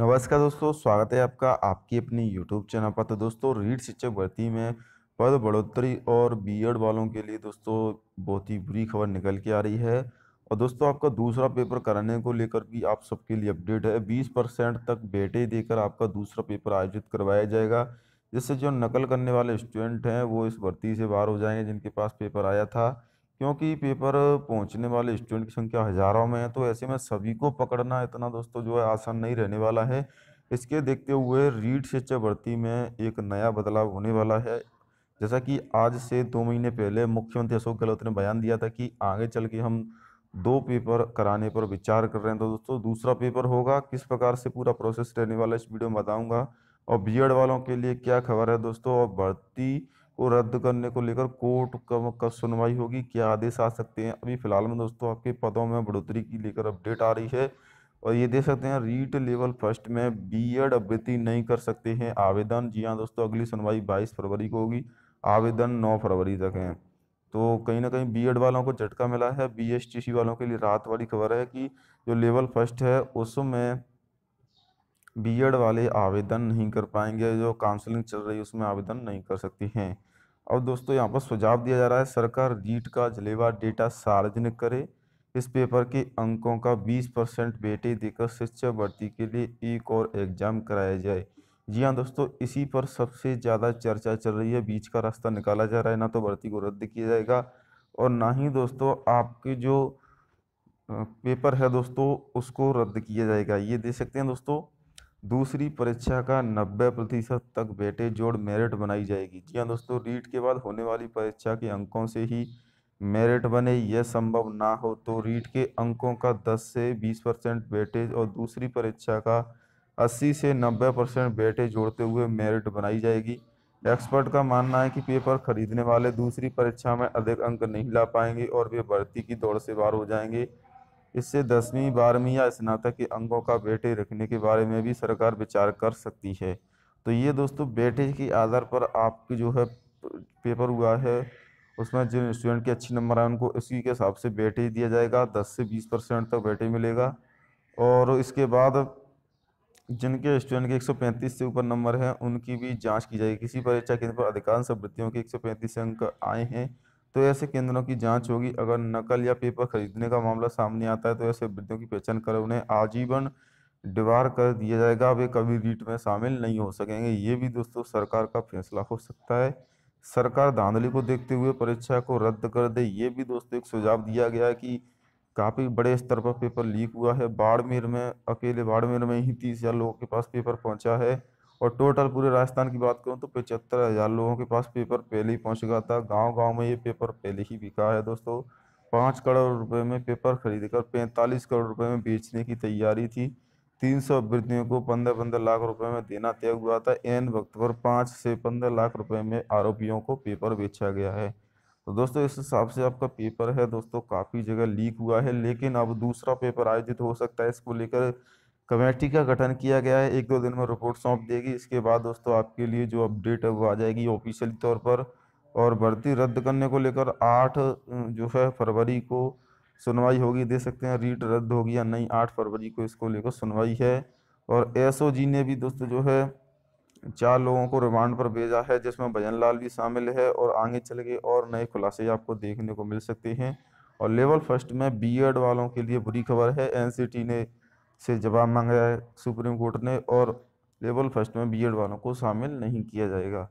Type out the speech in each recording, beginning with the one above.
नमस्कार दोस्तों स्वागत है आपका आपकी अपनी यूट्यूब चैनल पर तो दोस्तों रीड शिक्षक भर्ती में पद बढ़ोतरी और बीएड वालों के लिए दोस्तों बहुत ही बुरी खबर निकल के आ रही है और दोस्तों आपका दूसरा पेपर कराने को लेकर भी आप सबके लिए अपडेट है बीस परसेंट तक बेटे देकर आपका दूसरा पेपर आयोजित करवाया जाएगा जिससे जो नकल करने वाले स्टूडेंट हैं वो इस भर्ती से बाहर हो जाएंगे जिनके पास पेपर आया था क्योंकि पेपर पहुंचने वाले स्टूडेंट की संख्या हज़ारों में है तो ऐसे में सभी को पकड़ना इतना दोस्तों जो है आसान नहीं रहने वाला है इसके देखते हुए रीड शिक्षा भर्ती में एक नया बदलाव होने वाला है जैसा कि आज से दो महीने पहले मुख्यमंत्री अशोक गहलोत ने बयान दिया था कि आगे चल के हम दो पेपर कराने पर विचार कर रहे हैं तो दोस्तों दूसरा पेपर होगा किस प्रकार से पूरा प्रोसेस रहने वाला इस वीडियो में बताऊँगा और बी वालों के लिए क्या खबर है दोस्तों और भर्ती को रद्द करने को लेकर कोर्ट कब कब सुनवाई होगी क्या आदेश आ सकते हैं अभी फिलहाल में दोस्तों आपके पदों में बढ़ोतरी की लेकर अपडेट आ रही है और ये देख सकते हैं रीट लेवल फर्स्ट में बीएड अभ्यर्थी नहीं कर सकते हैं आवेदन जी हाँ दोस्तों अगली सुनवाई 22 फरवरी को होगी आवेदन 9 फरवरी तक है तो कहीं ना कहीं बीएड वालों को झटका मिला है बीएसटीसी वालों के लिए रात वाली खबर है कि जो लेवल फर्स्ट है उसमें बीएड वाले आवेदन नहीं कर पाएंगे जो काउंसलिंग चल रही है उसमें आवेदन नहीं कर सकती हैं और दोस्तों यहाँ पर सुझाव दिया जा रहा है सरकार रीट का जलेवा डेटा सार्वजनिक करे इस पेपर के अंकों का 20 परसेंट बेटे देकर शिक्षा भर्ती के लिए एक और एग्जाम कराया जाए जी हाँ दोस्तों इसी पर सबसे ज़्यादा चर्चा चल रही है बीच का रास्ता निकाला जा रहा है ना तो भर्ती को रद्द किया जाएगा और ना ही दोस्तों आपके जो पेपर है दोस्तों उसको रद्द किया जाएगा ये दे सकते हैं दोस्तों दूसरी परीक्षा का नब्बे प्रतिशत तक बेटे जोड़ मेरिट बनाई जाएगी जी हाँ दोस्तों रीट के बाद होने वाली परीक्षा के अंकों से ही मेरिट बने यह संभव ना हो तो रीट के अंकों का 10 से 20 परसेंट बेटेज और दूसरी परीक्षा का 80 से 90 परसेंट बेटे जोड़ते हुए मेरिट बनाई जाएगी एक्सपर्ट का मानना है कि पेपर खरीदने वाले दूसरी परीक्षा में अधिक अंक नहीं ला पाएंगे और वे भर्ती की दौड़ से बाहर हो जाएंगे इससे दसवीं बारहवीं या स्नातक के अंकों का बेटे रखने के बारे में भी सरकार विचार कर सकती है तो ये दोस्तों बेटे के आधार पर आपकी जो है पेपर हुआ है उसमें जिन स्टूडेंट के अच्छे नंबर आए उनको उसी के हिसाब से बेटे दिया जाएगा दस से बीस परसेंट तक बेटे मिलेगा और इसके बाद जिनके स्टूडेंट के 135 से ऊपर नंबर हैं उनकी भी जांच की जाएगी किसी परीक्षा केंद्र पर अधिकांश वृत्तियों के एक 135 अंक आए हैं तो ऐसे केंद्रों की जांच होगी अगर नकल या पेपर खरीदने का मामला सामने आता है तो ऐसे वृद्धियों की पहचान कर उन्हें आजीवन डिवार कर दिया जाएगा वे कभी रीट में शामिल नहीं हो सकेंगे ये भी दोस्तों सरकार का फैसला हो सकता है सरकार धांधली को देखते हुए परीक्षा को रद्द कर दे ये भी दोस्तों एक सुझाव दिया गया है कि काफ़ी बड़े स्तर पर पेपर लीक हुआ है बाड़मेर में अकेले बाड़मेर में ही तीस हज़ार लोगों के पास पेपर पहुंचा है और टोटल पूरे राजस्थान की बात करूँ तो पचहत्तर हज़ार लोगों के पास पेपर पहले ही पहुँच गया था गाँव गाँव में ये पेपर पहले ही बिका है दोस्तों पाँच करोड़ रुपए में पेपर खरीद कर पैंतालीस करोड़ रुपए में बेचने की तैयारी थी तीन सौ अभ्यर्थियों को पंद्रह पंद्रह लाख रुपए में देना तय हुआ था एन वक्त पर पाँच से पंद्रह लाख रुपये में आरोपियों को पेपर बेचा गया है तो दोस्तों इस हिसाब से आपका पेपर है दोस्तों काफ़ी जगह लीक हुआ है लेकिन अब दूसरा पेपर आयोजित हो सकता है इसको लेकर कमेटी का गठन किया गया है एक दो दिन में रिपोर्ट सौंप देगी इसके बाद दोस्तों आपके लिए जो अपडेट है वो आ जाएगी ऑफिशियली तौर पर और भर्ती रद्द करने को लेकर आठ जो है फरवरी को सुनवाई होगी दे सकते हैं रीट रद्द होगी या नहीं आठ फरवरी को इसको लेकर सुनवाई है और एस ने भी दोस्तों जो है चार लोगों को रिमांड पर भेजा है जिसमें भजन लाल भी शामिल है और आगे चल के और नए खुलासे आपको देखने को मिल सकते हैं और लेवल फर्स्ट में बीएड वालों के लिए बुरी खबर है एनसीटी ने से जवाब मांगा है सुप्रीम कोर्ट ने और लेवल फर्स्ट में बीएड वालों को शामिल नहीं किया जाएगा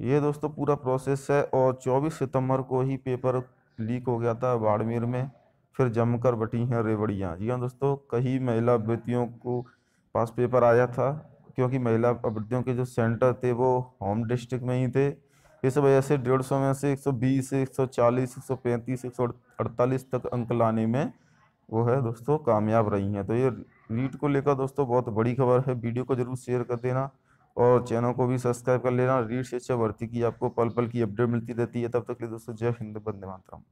ये दोस्तों पूरा प्रोसेस है और 24 सितंबर को ही पेपर लीक हो गया था बाड़मेर में फिर जमकर बटी हैं रेवड़ियाँ जी हाँ दोस्तों कई महिला अभ्यर्थियों को पास पेपर आया था क्योंकि महिला अभ्यर्थियों के जो सेंटर थे वो होम डिस्ट्रिक्ट में ही थे इस वजह से डेढ़ सौ में से एक सौ बीस एक सौ चालीस एक सौ पैंतीस एक सौ अड़तालीस तक अंक लाने में वो है दोस्तों कामयाब रही हैं तो ये रीट को लेकर दोस्तों बहुत बड़ी खबर है वीडियो को जरूर शेयर कर देना और चैनल को भी सब्सक्राइब कर लेना रीट शिक्षा भर्ती की आपको पल पल की अपडेट मिलती रहती है तब तक के लिए दोस्तों जय हिंद बंदे मातरम